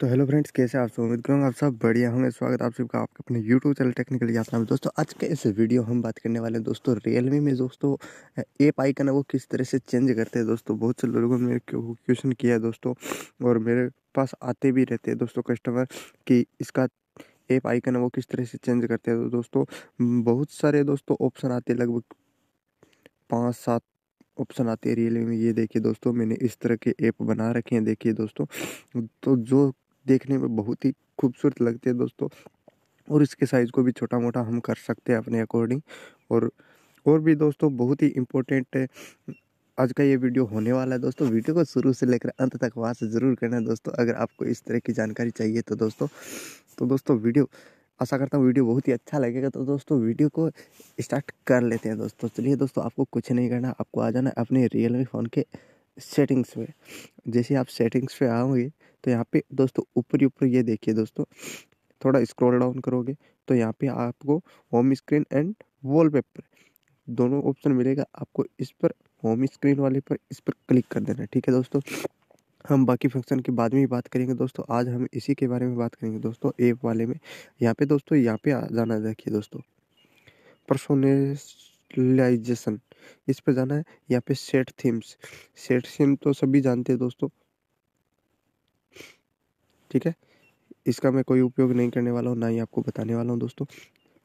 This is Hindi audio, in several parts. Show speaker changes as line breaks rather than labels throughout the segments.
तो हेलो फ्रेंड्स कैसे आप सब उम्मीद करूँगा आप सब बढ़िया होंगे स्वागत आप सबका आपके अपने यूट्यूब चैनल टेक्निकल यात्रा में दोस्तों आज के इस वीडियो हम बात करने वाले हैं दोस्तों रियलमी में दोस्तों एप का ना वो किस तरह से चेंज करते हैं दोस्तों बहुत से लोगों ने क्वेश्चन किया है दोस्तों और मेरे पास आते भी रहते हैं दोस्तों कस्टमर कि इसका एप आइकन है वो किस तरह से चेंज करते हैं तो दोस्तों बहुत सारे दोस्तों ऑप्शन आते हैं लगभग पाँच सात ऑप्शन आते हैं रियलमी में ये देखिए दोस्तों मैंने इस तरह के ऐप बना रखे हैं देखिए दोस्तों तो जो देखने में बहुत ही खूबसूरत लगते हैं दोस्तों और इसके साइज़ को भी छोटा मोटा हम कर सकते हैं अपने अकॉर्डिंग और और भी दोस्तों बहुत ही इम्पोर्टेंट आज का ये वीडियो होने वाला है दोस्तों वीडियो को शुरू से लेकर अंत तक वहाँ से ज़रूर करना दोस्तों अगर आपको इस तरह की जानकारी चाहिए तो दोस्तों तो दोस्तों वीडियो आशा करता हूँ वीडियो बहुत ही अच्छा लगेगा तो दोस्तों वीडियो को स्टार्ट कर लेते हैं दोस्तों चलिए दोस्तों आपको कुछ नहीं करना आपको आ जाना अपने रियलमी फ़ोन के सेटिंग्स में जैसे आप सेटिंग्स पे आओगे तो यहाँ पे दोस्तों ऊपर ऊपर ये देखिए दोस्तों थोड़ा स्क्रॉल डाउन करोगे तो यहाँ पे आपको होम स्क्रीन एंड वॉलपेपर दोनों ऑप्शन मिलेगा आपको इस पर होम स्क्रीन वाले पर इस पर क्लिक कर देना ठीक है दोस्तों हम बाकी फंक्शन के बाद में ही बात करेंगे दोस्तों आज हम इसी के बारे में बात करेंगे दोस्तों ऐप वाले में यहाँ पे दोस्तों यहाँ पे जाना देखिए दोस्तों पर्सोनलाइजेशन इस पर जाना है यहाँ पे सेट थीम्स सेट थीम तो सभी जानते हैं दोस्तों ठीक है इसका मैं कोई उपयोग नहीं करने वाला हूँ ना ही आपको बताने वाला हूँ दोस्तों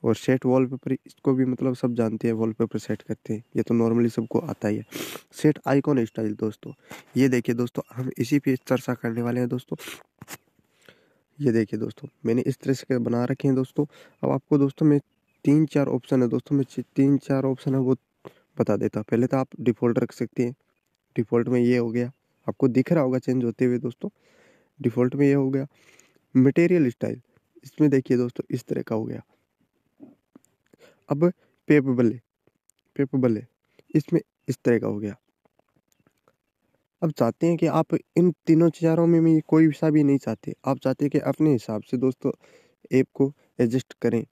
और सेट वॉलपेपर इसको भी मतलब सब जानते हैं वॉलपेपर सेट करते हैं ये तो नॉर्मली सबको आता ही है सेट आइकॉन स्टाइल दोस्तों ये देखिए दोस्तों हम इसी पे चर्चा करने वाले हैं दोस्तों ये देखिए दोस्तों मैंने इस तरह से बना रखे हैं दोस्तों अब आपको दोस्तों में तीन चार ऑप्शन है दोस्तों में तीन चार ऑप्शन है वो बता देता हूँ पहले तो आप डिफ़ॉल्ट रख सकती हैं डिफ़ॉल्ट में ये हो गया आपको दिख रहा होगा चेंज होते हुए दोस्तों डिफ़ॉल्ट में ये हो गया मटेरियल स्टाइल इसमें देखिए दोस्तों इस तरह का हो गया अब पेप बल्ले पेप बल्ले इसमें इस तरह का हो गया अब चाहते हैं कि आप इन तीनों चारों में कोई सा भी नहीं चाहते आप चाहते हैं कि अपने हिसाब से दोस्तों ऐप को एडजस्ट करें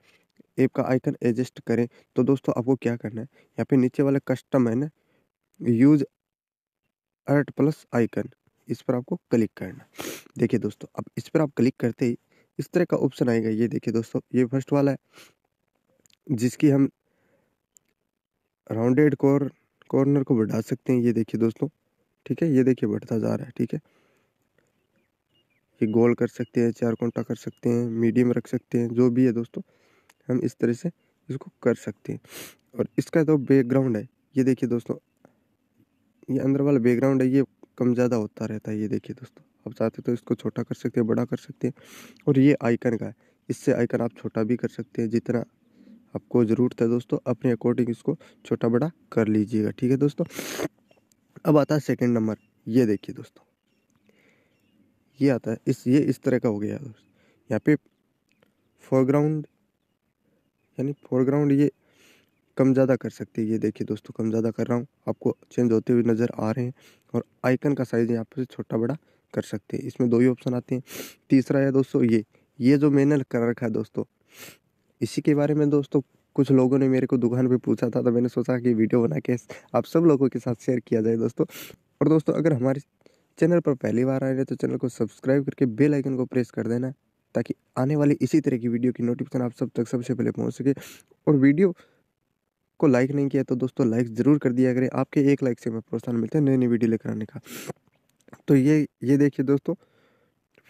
ऐप का आइकन एडजस्ट करें तो दोस्तों आपको क्या करना है यहाँ पे नीचे वाला कस्टम है ना यूज अर्ट प्लस आइकन इस पर आपको क्लिक करना देखिए दोस्तों अब इस पर आप क्लिक करते ही इस तरह का ऑप्शन आएगा ये देखिए दोस्तों ये फर्स्ट वाला है जिसकी हम राउंडेड कॉर्न कॉर्नर को बढ़ा सकते हैं ये देखिए दोस्तों ठीक है ये देखिए बढ़ता जा रहा है ठीक है ये गोल कर सकते हैं चार कोंटा कर सकते हैं मीडियम रख सकते हैं जो भी है दोस्तों हम इस तरह से इसको कर सकते हैं और इसका जो तो बैकग्राउंड है ये देखिए दोस्तों ये अंदर वाला बैकग्राउंड है ये कम ज़्यादा होता रहता है ये देखिए दोस्तों आप चाहते तो इसको छोटा कर सकते हैं बड़ा कर सकते हैं और ये आइकन का है इससे आइकन आप छोटा भी कर सकते हैं जितना आपको ज़रूरत है दोस्तों अपने अकॉर्डिंग इसको छोटा बड़ा कर लीजिएगा ठीक है दोस्तों अब आता है सेकेंड नंबर ये देखिए दोस्तों ये आता है इस ये इस तरह का हो गया दोस्तों यहाँ पे फोरग्राउंड यानी फोरग्राउंड ये कम ज़्यादा कर सकती है ये देखिए दोस्तों कम ज़्यादा कर रहा हूँ आपको चेंज होते हुए नज़र आ रहे हैं और आइकन का साइज़ यहाँ पर छोटा बड़ा कर सकते हैं इसमें दो ही ऑप्शन आते हैं तीसरा है दोस्तों ये ये जो मैंने कर रखा है दोस्तों इसी के बारे में दोस्तों कुछ लोगों ने मेरे को दुकान पर पूछा था तो मैंने सोचा कि वीडियो बना के आप सब लोगों के साथ शेयर किया जाए दोस्तों और दोस्तों अगर हमारे चैनल पर पहली बार आए हैं तो चैनल को सब्सक्राइब करके बेल आइकन को प्रेस कर देना ताकि आने वाली इसी तरह की वीडियो की नोटिफिकेशन आप सब तक सबसे पहले पहुँच सके और वीडियो को लाइक नहीं किया तो दोस्तों लाइक ज़रूर कर दिया करें आपके एक लाइक से हमें प्रोत्साहन मिलता है नई नई वीडियो लेकर आने का तो ये ये देखिए दोस्तों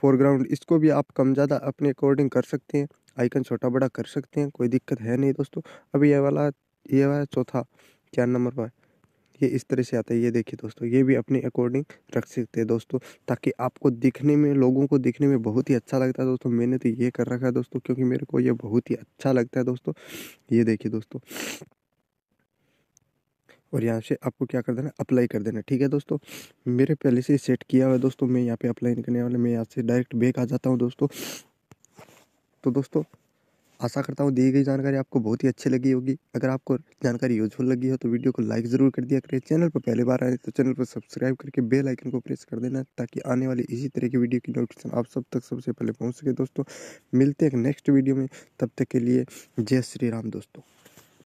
फोरग्राउंड इसको भी आप कम ज़्यादा अपने अकॉर्डिंग कर सकते हैं आइकन छोटा बड़ा कर सकते हैं कोई दिक्कत है नहीं दोस्तों अब ये वाला ये वाला चौथा चार नंबर पर ये इस तरह से आता है ये देखिए दोस्तों ये भी अपने अकॉर्डिंग रख सकते हैं दोस्तों ताकि आपको दिखने में लोगों को दिखने में बहुत ही अच्छा लगता है दोस्तों मैंने तो ये कर रखा है दोस्तों क्योंकि मेरे को ये बहुत ही अच्छा लगता है दोस्तों ये देखिए दोस्तों और यहाँ से आपको क्या कर देना अप्लाई कर देना ठीक है दोस्तों मेरे पहले से सेट किया हुआ है दोस्तों मैं यहाँ पे अप्लाई नहीं करने वाला मैं यहाँ से डायरेक्ट बेक आ जाता हूँ दोस्तों तो दोस्तों आशा करता हूँ दी गई जानकारी आपको बहुत ही अच्छी लगी होगी अगर आपको जानकारी यूजफुल लगी हो तो वीडियो को लाइक ज़रूर कर दिया करें चैनल पर पहली बार आए तो चैनल पर सब्सक्राइब करके बेल आइकन को प्रेस कर देना ताकि आने वाली इसी तरह की वीडियो की नोटिफिकेशन आप सब तक सबसे पहले पहुँच सके दोस्तों मिलते हैं नेक्स्ट वीडियो में तब तक के लिए जय श्री राम दोस्तों